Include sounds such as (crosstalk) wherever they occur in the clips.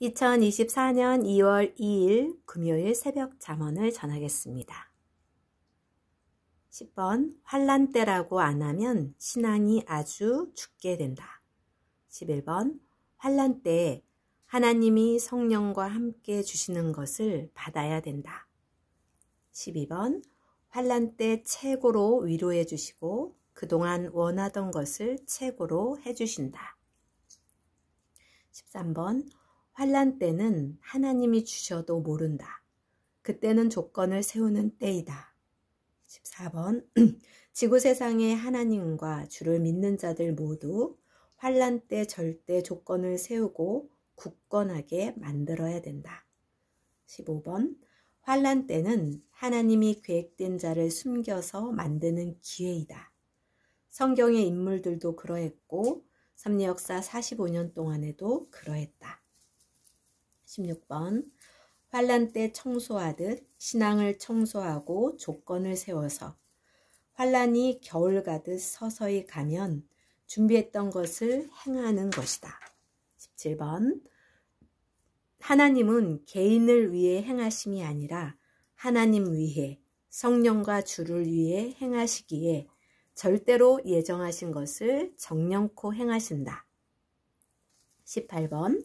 2024년 2월 2일 금요일 새벽 잠언을 전하겠습니다. 10번 환란 때라고 안 하면 신앙이 아주 죽게 된다. 11번 환란 때 하나님이 성령과 함께 주시는 것을 받아야 된다. 12번 환란 때 최고로 위로해 주시고 그동안 원하던 것을 최고로 해 주신다. 13번 환란 때는 하나님이 주셔도 모른다. 그때는 조건을 세우는 때이다. 14번 (clears throat) 지구 세상의 하나님과 주를 믿는 자들 모두 환란 때 절대 조건을 세우고 굳건하게 만들어야 된다. 15번 환란 때는 하나님이 계획된 자를 숨겨서 만드는 기회이다. 성경의 인물들도 그러했고 섭리역사 45년 동안에도 그러했다. 16번 환란 때 청소하듯 신앙을 청소하고 조건을 세워서 환란이 겨울 가듯 서서히 가면 준비했던 것을 행하는 것이다. 17번 하나님은 개인을 위해 행하심이 아니라 하나님 위해 성령과 주를 위해 행하시기에 절대로 예정하신 것을 정령코 행하신다. 18번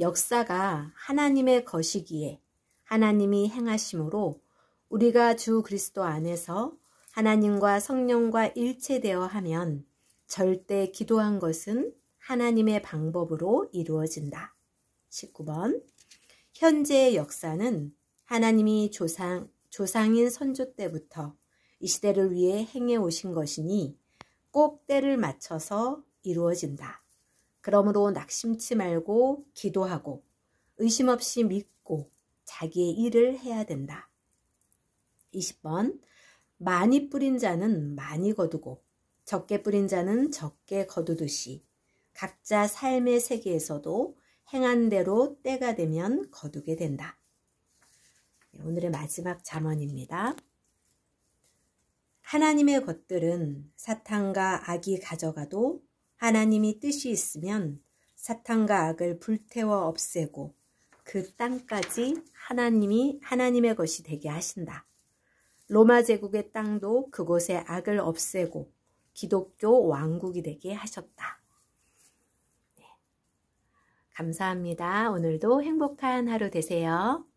역사가 하나님의 것이기에 하나님이 행하심으로 우리가 주 그리스도 안에서 하나님과 성령과 일체되어 하면 절대 기도한 것은 하나님의 방법으로 이루어진다. 19번 현재의 역사는 하나님이 조상, 조상인 선조 때부터 이 시대를 위해 행해 오신 것이니 꼭 때를 맞춰서 이루어진다. 그러므로 낙심치 말고 기도하고 의심 없이 믿고 자기의 일을 해야 된다. 20번 많이 뿌린 자는 많이 거두고 적게 뿌린 자는 적게 거두듯이 각자 삶의 세계에서도 행한 대로 때가 되면 거두게 된다. 예, 오늘의 마지막 잠언입니다. 하나님의 것들은 사탄과 악이 가져가도 하나님이 뜻이 있으면 사탄과 악을 불태워 없애고 그 땅까지 하나님이 하나님의 것이 되게 하신다. 로마 제국의 땅도 그곳에 악을 없애고 기독교 왕국이 되게 하셨다. 네. 감사합니다. 오늘도 행복한 하루 되세요.